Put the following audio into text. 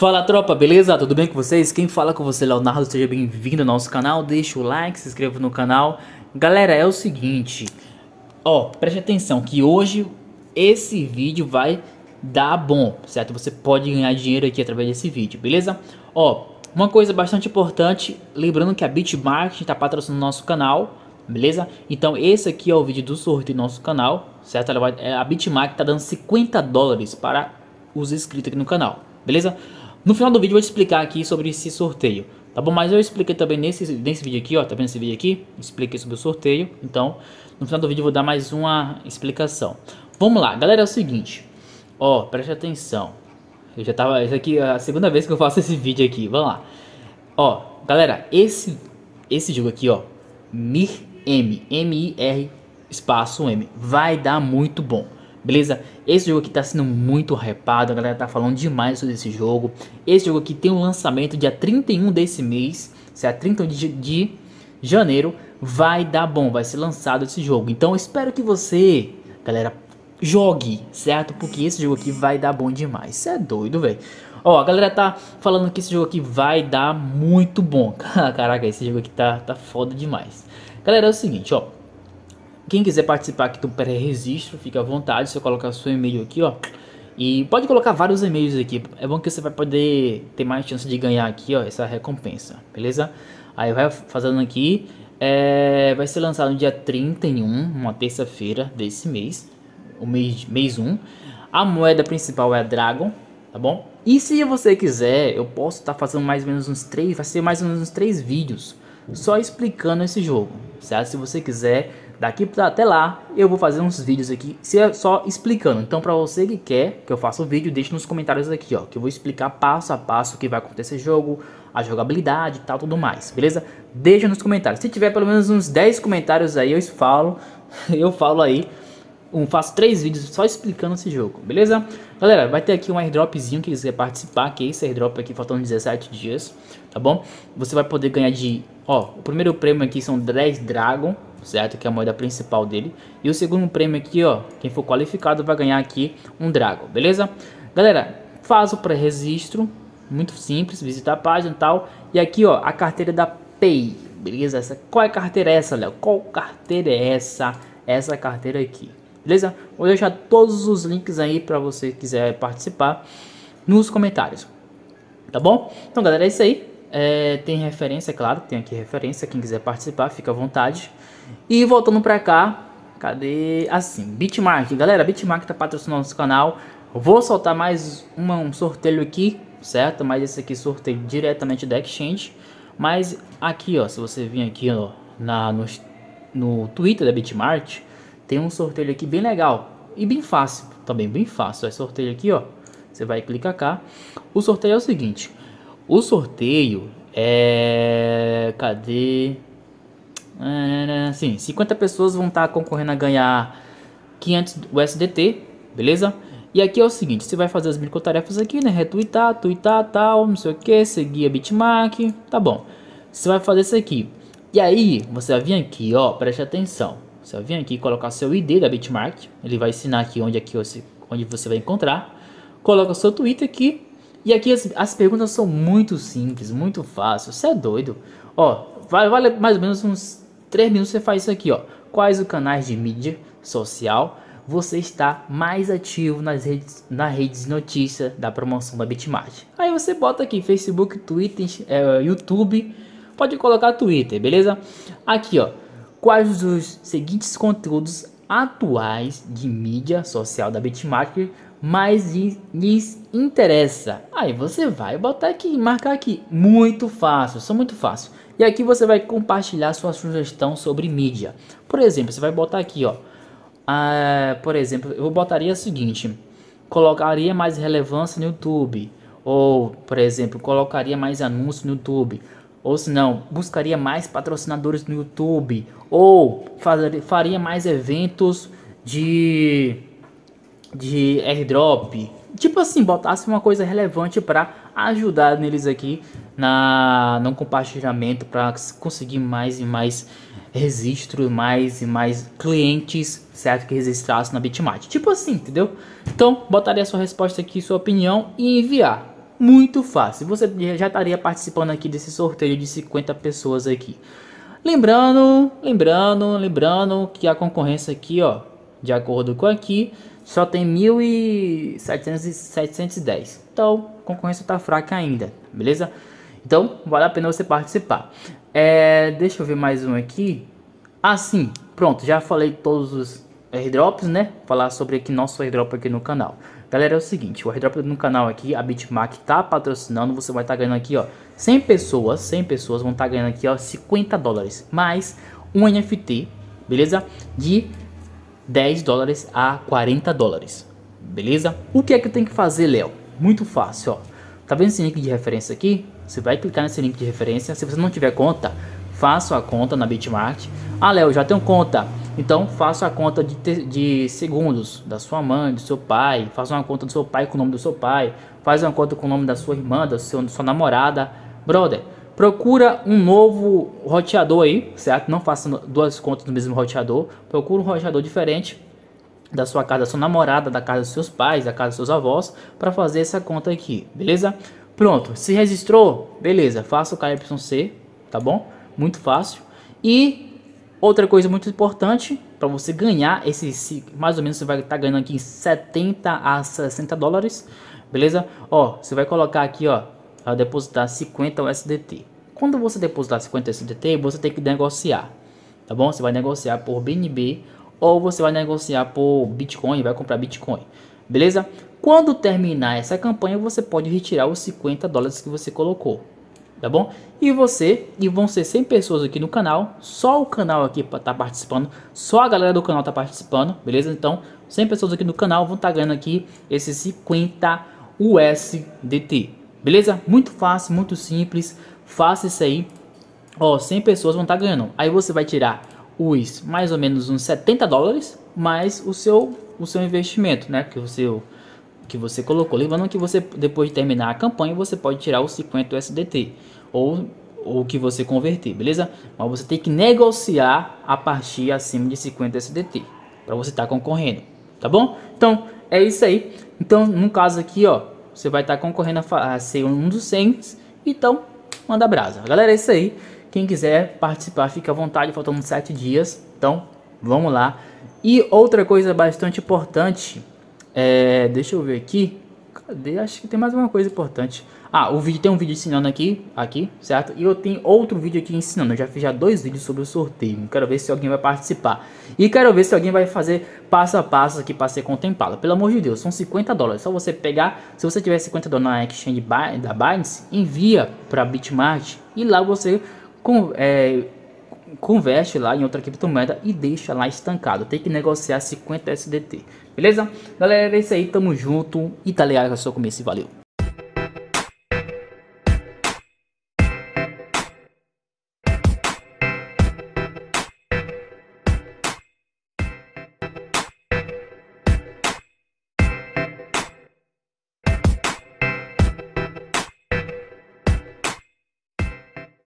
Fala tropa, beleza? Tudo bem com vocês? Quem fala com você, Leonardo, seja bem-vindo ao nosso canal, deixa o like, se inscreva no canal. Galera, é o seguinte, ó, preste atenção que hoje esse vídeo vai dar bom, certo? Você pode ganhar dinheiro aqui através desse vídeo, beleza? Ó, uma coisa bastante importante, lembrando que a Bitmarket está patrocinando nosso canal, beleza? Então esse aqui é o vídeo do sorteio do nosso canal, certo? É, a Bitmarket está dando 50 dólares para os inscritos aqui no canal, beleza? No final do vídeo eu vou te explicar aqui sobre esse sorteio, tá bom? Mas eu expliquei também nesse, nesse vídeo aqui, ó, tá vendo esse vídeo aqui? Expliquei sobre o sorteio, então no final do vídeo eu vou dar mais uma explicação. Vamos lá, galera, é o seguinte, ó, preste atenção. Eu já tava, isso aqui é a segunda vez que eu faço esse vídeo aqui, vamos lá. Ó, galera, esse, esse jogo aqui, ó, Mir M, M-I-R, espaço M, vai dar muito bom. Beleza? Esse jogo aqui tá sendo muito repado, a galera tá falando demais sobre esse jogo. Esse jogo aqui tem um lançamento dia 31 desse mês, certo? 31 é, de, de janeiro. Vai dar bom, vai ser lançado esse jogo. Então espero que você, galera, jogue, certo? Porque esse jogo aqui vai dar bom demais. Você é doido, velho. Ó, a galera tá falando que esse jogo aqui vai dar muito bom. Caraca, esse jogo aqui tá, tá foda demais. Galera, é o seguinte, ó. Quem quiser participar aqui do pré-registro, fica à vontade. Você colocar seu e-mail aqui, ó. E pode colocar vários e-mails aqui. É bom que você vai poder ter mais chance de ganhar aqui, ó, essa recompensa, beleza? Aí vai fazendo aqui. É, vai ser lançado no dia 31, uma terça-feira desse mês, o mês, mês 1. A moeda principal é a Dragon, tá bom? E se você quiser, eu posso estar tá fazendo mais ou menos uns três, vai ser mais ou menos uns três vídeos só explicando esse jogo, certo? Se você quiser, daqui até lá, eu vou fazer uns vídeos aqui é só explicando. Então, para você que quer que eu faça o um vídeo, deixe nos comentários aqui, ó, que eu vou explicar passo a passo o que vai acontecer no jogo, a jogabilidade e tal, tudo mais, beleza? Deixa nos comentários. Se tiver pelo menos uns 10 comentários aí, eu falo, eu falo aí um, faço três vídeos só explicando esse jogo, beleza? Galera, vai ter aqui um airdropzinho que quiser participar, que é esse airdrop aqui, faltando 17 dias, tá bom? Você vai poder ganhar de, ó, o primeiro prêmio aqui são 10 Dragon, certo? Que é a moeda principal dele. E o segundo prêmio aqui, ó, quem for qualificado vai ganhar aqui um Dragon, beleza? Galera, faz o pré-registro, muito simples, visita a página e tal. E aqui, ó, a carteira da Pay, beleza? Essa, qual é a carteira é essa, Léo? Qual carteira é essa? Essa carteira aqui, beleza? Vou deixar todos os links aí para você quiser participar nos comentários, tá bom? Então, galera, é isso aí. É, tem referência, é claro, tem aqui referência. Quem quiser participar, fica à vontade. E voltando para cá, cadê? Assim, Bitmark. Galera, Bitmark tá patrocinando nosso canal. Vou soltar mais uma, um sorteio aqui, certo? Mas esse aqui sorteio diretamente da Exchange. Mas aqui, ó, se você vir aqui ó, na, no, no Twitter da Bitmart, tem um sorteio aqui bem legal e bem fácil, também bem fácil. É sorteio aqui, ó. Você vai clicar cá. O sorteio é o seguinte. O sorteio é... Cadê? É, sim, 50 pessoas vão estar tá concorrendo a ganhar 500 USDT, beleza? E aqui é o seguinte, você vai fazer as microtarefas aqui, né? Retweetar, tweetar, tal, não sei o que, seguir a bitmark, tá bom. Você vai fazer isso aqui. E aí, você vai vir aqui, ó, preste atenção. Você vai vir aqui e colocar seu ID da Bitmark. Ele vai ensinar aqui onde, aqui é você, onde você vai encontrar. Coloca seu Twitter aqui. E aqui as, as perguntas são muito simples, muito fácil. Você é doido. Ó, vale, vale mais ou menos uns 3 minutos você faz isso aqui, ó. Quais os canais de mídia social você está mais ativo nas redes, na redes de notícia da promoção da Bitmart. Aí você bota aqui Facebook, Twitter, é, YouTube, pode colocar Twitter, beleza? Aqui ó, quais os seguintes conteúdos atuais de mídia social da Bitmark mais lhes interessa. Aí você vai botar aqui, marcar aqui, muito fácil, só muito fácil. E aqui você vai compartilhar sua sugestão sobre mídia. Por exemplo, você vai botar aqui, ó. Uh, por exemplo, eu botaria o seguinte: colocaria mais relevância no YouTube, ou por exemplo, colocaria mais anúncios no YouTube, ou se não, buscaria mais patrocinadores no YouTube. Ou faria mais eventos de, de airdrop. Tipo assim, botasse uma coisa relevante para ajudar neles aqui na, no compartilhamento. Para conseguir mais e mais registro, mais e mais clientes, certo? Que registrasse na Bitmart. Tipo assim, entendeu? Então, botaria sua resposta aqui, sua opinião e enviar muito fácil. Você já estaria participando aqui desse sorteio de 50 pessoas aqui. Lembrando, lembrando, lembrando que a concorrência aqui, ó, de acordo com aqui, só tem 1.710. Então, a concorrência tá fraca ainda, beleza? Então, vale a pena você participar. É, deixa eu ver mais um aqui. Ah sim, pronto, já falei todos os airdrops, né? Falar sobre aqui nosso airdrop aqui no canal. Galera, é o seguinte, o airdrop no canal aqui, a Bitmark tá patrocinando, você vai estar tá ganhando aqui, ó, 100 pessoas, 100 pessoas vão estar tá ganhando aqui, ó, 50 dólares, mais um NFT, beleza? De 10 dólares a 40 dólares, beleza? O que é que tem que fazer, Léo? Muito fácil, ó. Tá vendo esse link de referência aqui? Você vai clicar nesse link de referência. Se você não tiver conta, faça a conta na Bitmark. Ah, Léo, já tenho conta. Então faça a conta de, te, de segundos da sua mãe, do seu pai, faça uma conta do seu pai com o nome do seu pai, faz uma conta com o nome da sua irmã, da sua, da sua namorada, brother. Procura um novo roteador aí, certo? Não faça duas contas no mesmo roteador. Procura um roteador diferente da sua casa, da sua namorada, da casa dos seus pais, da casa dos seus avós, para fazer essa conta aqui, beleza? Pronto, se registrou, beleza, faça o KYC, tá bom? Muito fácil. E Outra coisa muito importante para você ganhar esse mais ou menos você vai estar tá ganhando aqui em 70 a 60 dólares, beleza? Ó, você vai colocar aqui, ó, a depositar 50 USDT. Quando você depositar 50 USDT, você tem que negociar, tá bom? Você vai negociar por BNB ou você vai negociar por Bitcoin, vai comprar Bitcoin, beleza? Quando terminar essa campanha, você pode retirar os 50 dólares que você colocou, tá bom? E você, e vão ser 100 pessoas aqui no canal, só o canal aqui tá participando, só a galera do canal tá participando, beleza? Então, 100 pessoas aqui no canal vão estar tá ganhando aqui esses 50 USDT, beleza? Muito fácil, muito simples, faça isso aí, ó, 100 pessoas vão estar tá ganhando. Aí você vai tirar os mais ou menos uns 70 dólares, mais o seu, o seu investimento, né? Que o seu que você colocou. Lembrando que você, depois de terminar a campanha, você pode tirar os 50 USDT ou o que você converter, beleza? Mas você tem que negociar a partir acima de 50 USDT para você estar tá concorrendo, tá bom? Então, é isso aí. Então, no caso aqui, ó, você vai estar tá concorrendo a, a ser um dos 100. Então, manda brasa. Galera, é isso aí. Quem quiser participar, fica à vontade, faltando 7 dias. Então, vamos lá. E outra coisa bastante importante é, deixa eu ver aqui. Cadê? Acho que tem mais uma coisa importante. Ah, o vídeo tem um vídeo ensinando aqui, aqui, certo? E eu tenho outro vídeo aqui ensinando. Eu já fiz já dois vídeos sobre o sorteio. Quero ver se alguém vai participar. E quero ver se alguém vai fazer passo a passo aqui para ser contemplado. Pelo amor de Deus, são 50 dólares. Só você pegar, se você tiver 50 dólares na exchange da Binance, envia para Bitmart e lá você com, é, converte lá em outra criptomoeda e deixa lá estancado. Tem que negociar 50 SDT. Beleza? Galera, é isso aí. Tamo junto. E tá ligado que eu sou começo. Valeu.